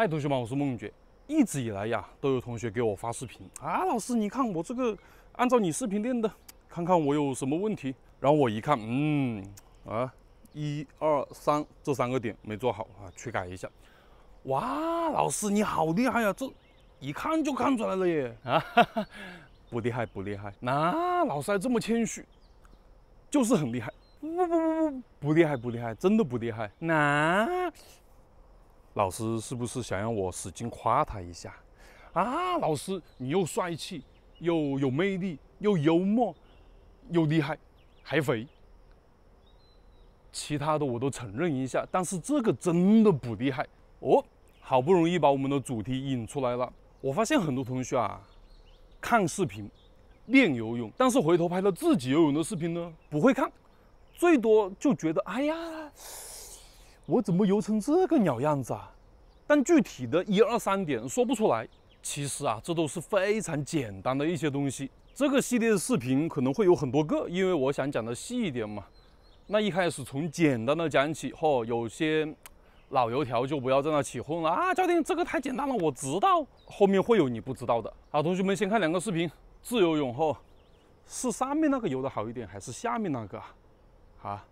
嗨，同学们，我是孟觉。一直以来呀，都有同学给我发视频啊，老师，你看我这个按照你视频练的，看看我有什么问题。然后我一看，嗯，啊，一二三，这三个点没做好啊，去改一下。哇，老师你好厉害呀，这一看就看出来了耶。啊哈哈，不厉害不厉害，那老师还这么谦虚，就是很厉害。不不不不，不厉害不厉害，真的不厉害。那。老师是不是想让我使劲夸他一下啊？老师，你又帅气又有魅力，又幽默，又厉害，还肥，其他的我都承认一下，但是这个真的不厉害哦。好不容易把我们的主题引出来了，我发现很多同学啊，看视频练游泳，但是回头拍了自己游泳的视频呢，不会看，最多就觉得哎呀。我怎么游成这个鸟样子啊？但具体的一二三点说不出来。其实啊，这都是非常简单的一些东西。这个系列的视频可能会有很多个，因为我想讲的细一点嘛。那一开始从简单的讲起，后有些老油条就不要在那起哄了啊！教练，这个太简单了，我知道。后面会有你不知道的好，同学们先看两个视频，自由泳后是上面那个游的好一点，还是下面那个？啊？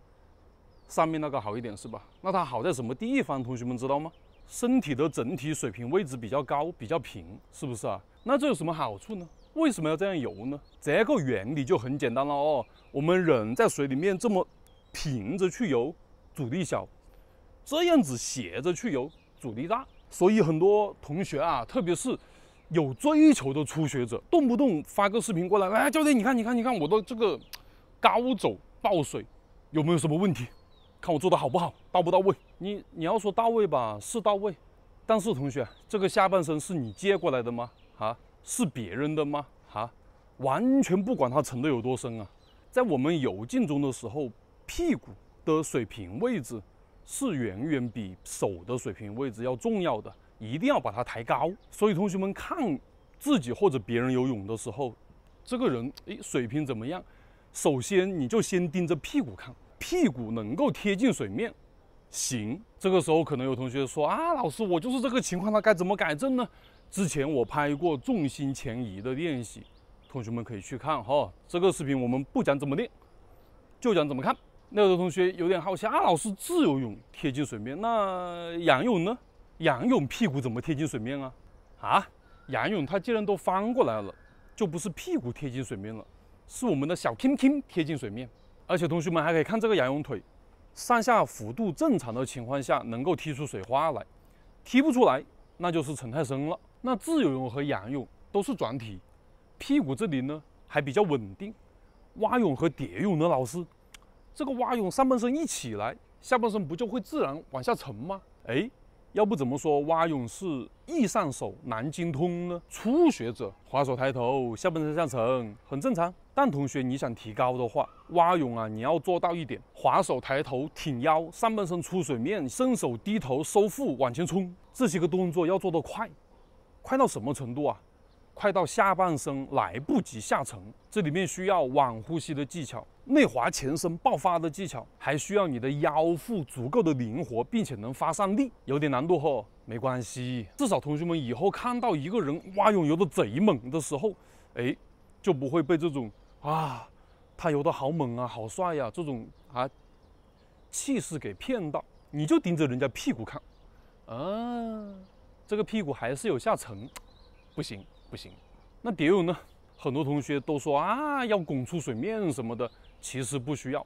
上面那个好一点是吧？那它好在什么地方？同学们知道吗？身体的整体水平位置比较高，比较平，是不是啊？那这有什么好处呢？为什么要这样游呢？这个原理就很简单了哦。我们人在水里面这么平着去游，阻力小；这样子斜着去游，阻力大。所以很多同学啊，特别是有追求的初学者，动不动发个视频过来，来教练你看你看你看，我的这个高走抱水，有没有什么问题？看我做的好不好，到不到位？你你要说到位吧，是到位。但是同学，这个下半身是你借过来的吗？啊，是别人的吗？啊，完全不管它沉的有多深啊。在我们游进中的时候，屁股的水平位置是远远比手的水平位置要重要的，一定要把它抬高。所以同学们看自己或者别人游泳的时候，这个人诶水平怎么样？首先你就先盯着屁股看。屁股能够贴近水面，行。这个时候可能有同学说啊，老师，我就是这个情况，那该怎么改正呢？之前我拍过重心前移的练习，同学们可以去看哈。这个视频我们不讲怎么练，就讲怎么看。那有的同学有点好奇啊，老师自由泳贴近水面，那仰泳呢？仰泳屁股怎么贴近水面啊？啊，仰泳它既然都翻过来了，就不是屁股贴近水面了，是我们的小汀汀贴近水面。而且同学们还可以看这个仰泳腿，上下幅度正常的情况下，能够踢出水花来，踢不出来，那就是沉太深了。那自由泳和仰泳都是转体，屁股这里呢还比较稳定。蛙泳和蝶泳呢，老师，这个蛙泳上半身一起来，下半身不就会自然往下沉吗？哎，要不怎么说蛙泳是易上手难精通呢？初学者划手抬头，下半身下沉，很正常。但同学，你想提高的话，蛙泳啊，你要做到一点：划手抬头挺腰，上半身出水面，伸手低头收腹往前冲。这些个动作要做得快，快到什么程度啊？快到下半身来不及下沉。这里面需要缓呼吸的技巧，内划前身爆发的技巧，还需要你的腰腹足够的灵活，并且能发上力。有点难度呵，没关系。至少同学们以后看到一个人蛙泳游得贼猛的时候，哎，就不会被这种。啊，他游的好猛啊，好帅呀！这种啊，气势给骗到，你就盯着人家屁股看。嗯，这个屁股还是有下沉，不行不行。那蝶泳呢？很多同学都说啊，要拱出水面什么的，其实不需要。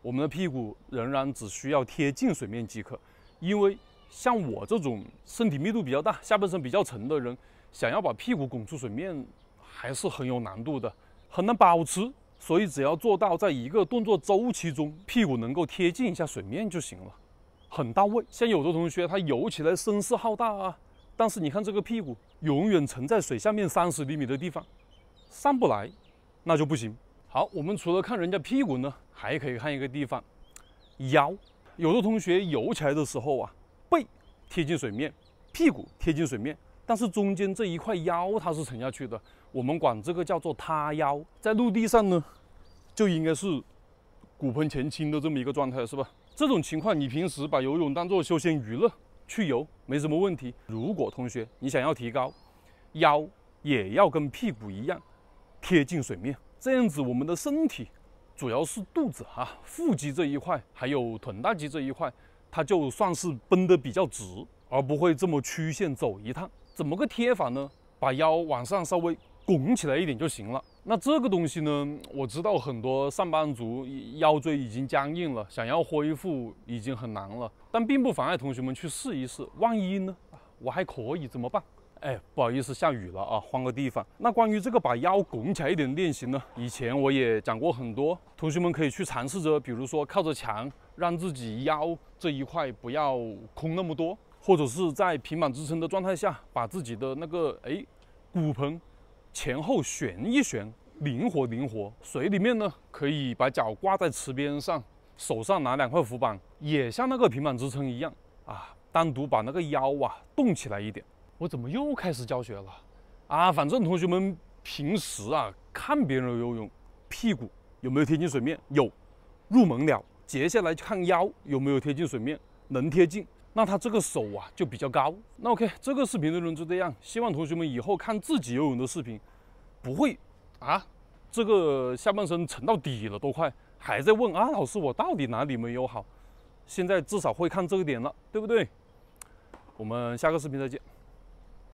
我们的屁股仍然只需要贴近水面即可，因为像我这种身体密度比较大、下半身比较沉的人，想要把屁股拱出水面，还是很有难度的。很难保持，所以只要做到在一个动作周期中，屁股能够贴近一下水面就行了，很到位。像有的同学他游起来声势浩大啊，但是你看这个屁股永远沉在水下面三十厘米的地方，上不来，那就不行。好，我们除了看人家屁股呢，还可以看一个地方，腰。有的同学游起来的时候啊，背贴近水面，屁股贴近水面。但是中间这一块腰它是沉下去的，我们管这个叫做塌腰。在陆地上呢，就应该是骨盆前倾的这么一个状态，是吧？这种情况，你平时把游泳当做休闲娱乐去游没什么问题。如果同学你想要提高腰，也要跟屁股一样贴近水面，这样子我们的身体主要是肚子哈、腹肌这一块，还有臀大肌这一块，它就算是绷得比较直，而不会这么曲线走一趟。怎么个贴法呢？把腰往上稍微拱起来一点就行了。那这个东西呢？我知道很多上班族腰椎已经僵硬了，想要恢复已经很难了，但并不妨碍同学们去试一试。万一呢？我还可以怎么办？哎，不好意思，下雨了啊，换个地方。那关于这个把腰拱起来一点的练习呢？以前我也讲过很多，同学们可以去尝试着，比如说靠着墙，让自己腰这一块不要空那么多。或者是在平板支撑的状态下，把自己的那个哎骨盆前后旋一旋，灵活灵活。水里面呢，可以把脚挂在池边上，手上拿两块浮板，也像那个平板支撑一样啊，单独把那个腰啊动起来一点。我怎么又开始教学了？啊，反正同学们平时啊看别人游泳，屁股有没有贴近水面？有，入门了。接下来看腰有没有贴近水面，能贴近。那他这个手啊就比较高。那 OK，这个视频内容就这样。希望同学们以后看自己游泳的视频，不会啊，这个下半身沉到底了，都快还在问啊老师，我到底哪里没有好？现在至少会看这一点了，对不对？我们下个视频再见。